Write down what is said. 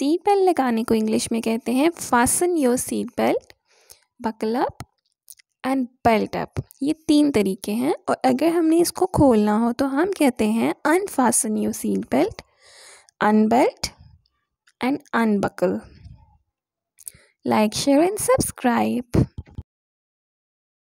seat belt लगाने को English में कहते हैं fasten your seat belt buckle up and belt up ये तीन तरीके हैं और अगर हमने इसको खोलना हो तो हम कहते हैं unfasten your seat belt unbelt and unbuckle like share and subscribe